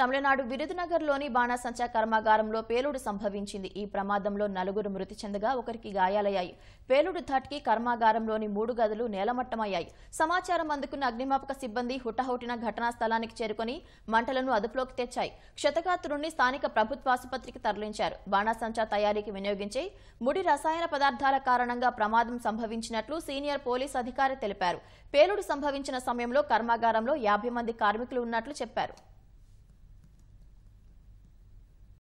తమిళనాడు విరుదునగర్లోని బాణాసంచా కర్మాగారంలో పేలుడు సంభవించింది ఈ ప్రమాదంలో నలుగురు మృతి చెందగా ఒకరికి గాయాలయ్యాయి పేలుడు ధాటికి కర్మాగారంలోని మూడు గదులు నేలమట్టమయ్యాయి సమాచారం అందుకున్న అగ్నిమాపక సిబ్బంది హుటాహుటిన ఘటనా స్థలానికి చేరుకుని మంటలను అదుపులోకి తెచ్చాయి క్షతగాత్రుణ్ణి స్థానిక ప్రభుత్వ ఆసుపత్రికి తరలించారు బాణాసంచా తయారీకి వినియోగించే ముడి రసాయన పదార్థాల కారణంగా ప్రమాదం సంభవించినట్లు సీనియర్ పోలీస్ అధికారి తెలిపారు పేలుడు సంభవించిన సమయంలో కర్మాగారంలో యాభై మంది కార్మికులు ఉన్నట్లు చెప్పారు